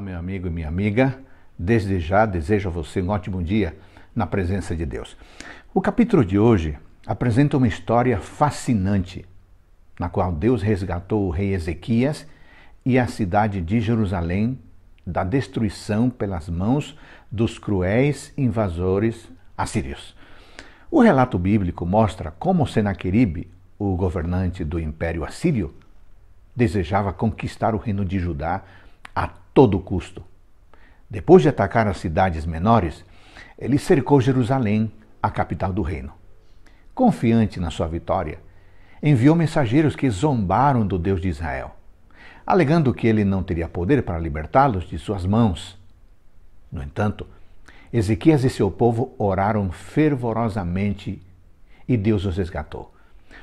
meu amigo e minha amiga. Desde já desejo a você um ótimo dia na presença de Deus. O capítulo de hoje apresenta uma história fascinante, na qual Deus resgatou o rei Ezequias e a cidade de Jerusalém da destruição pelas mãos dos cruéis invasores assírios. O relato bíblico mostra como Senaqueribe, o governante do Império Assírio, desejava conquistar o reino de Judá todo custo. Depois de atacar as cidades menores, ele cercou Jerusalém, a capital do reino. Confiante na sua vitória, enviou mensageiros que zombaram do Deus de Israel, alegando que ele não teria poder para libertá-los de suas mãos. No entanto, Ezequias e seu povo oraram fervorosamente e Deus os resgatou.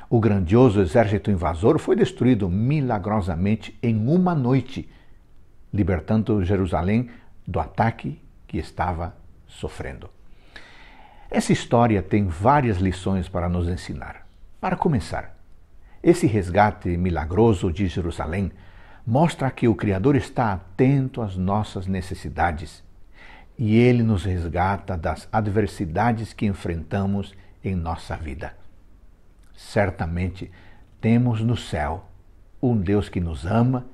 O grandioso exército invasor foi destruído milagrosamente em uma noite libertando Jerusalém do ataque que estava sofrendo. Essa história tem várias lições para nos ensinar. Para começar, esse resgate milagroso de Jerusalém mostra que o Criador está atento às nossas necessidades e ele nos resgata das adversidades que enfrentamos em nossa vida. Certamente temos no céu um Deus que nos ama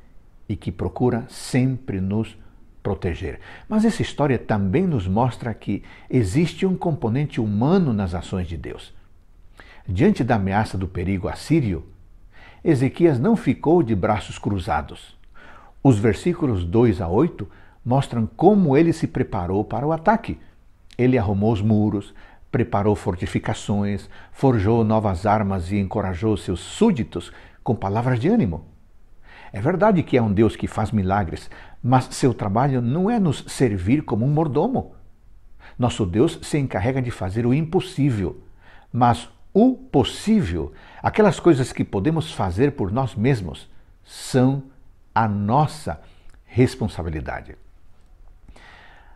e que procura sempre nos proteger. Mas essa história também nos mostra que existe um componente humano nas ações de Deus. Diante da ameaça do perigo assírio, Ezequias não ficou de braços cruzados. Os versículos 2 a 8 mostram como ele se preparou para o ataque. Ele arrumou os muros, preparou fortificações, forjou novas armas e encorajou seus súditos com palavras de ânimo. É verdade que é um Deus que faz milagres, mas seu trabalho não é nos servir como um mordomo. Nosso Deus se encarrega de fazer o impossível, mas o possível, aquelas coisas que podemos fazer por nós mesmos, são a nossa responsabilidade.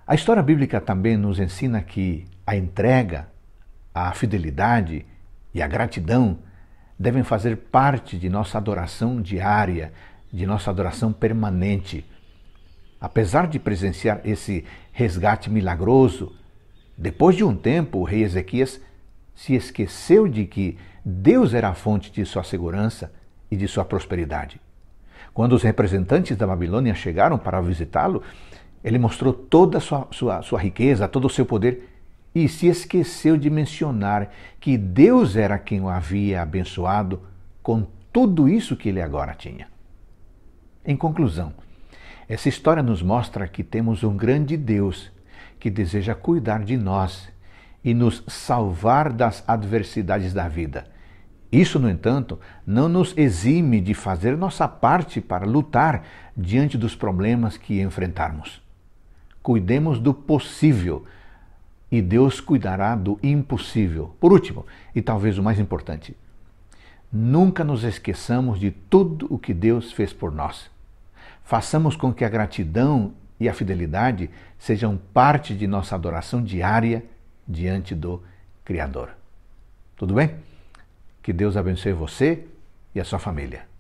A história bíblica também nos ensina que a entrega, a fidelidade e a gratidão devem fazer parte de nossa adoração diária, de nossa adoração permanente. Apesar de presenciar esse resgate milagroso, depois de um tempo o rei Ezequias se esqueceu de que Deus era a fonte de sua segurança e de sua prosperidade. Quando os representantes da Babilônia chegaram para visitá-lo, ele mostrou toda a sua, sua, sua riqueza, todo o seu poder e se esqueceu de mencionar que Deus era quem o havia abençoado com tudo isso que ele agora tinha. Em conclusão, essa história nos mostra que temos um grande Deus que deseja cuidar de nós e nos salvar das adversidades da vida. Isso, no entanto, não nos exime de fazer nossa parte para lutar diante dos problemas que enfrentarmos. Cuidemos do possível e Deus cuidará do impossível. Por último, e talvez o mais importante, nunca nos esqueçamos de tudo o que Deus fez por nós. Façamos com que a gratidão e a fidelidade sejam parte de nossa adoração diária diante do Criador. Tudo bem? Que Deus abençoe você e a sua família.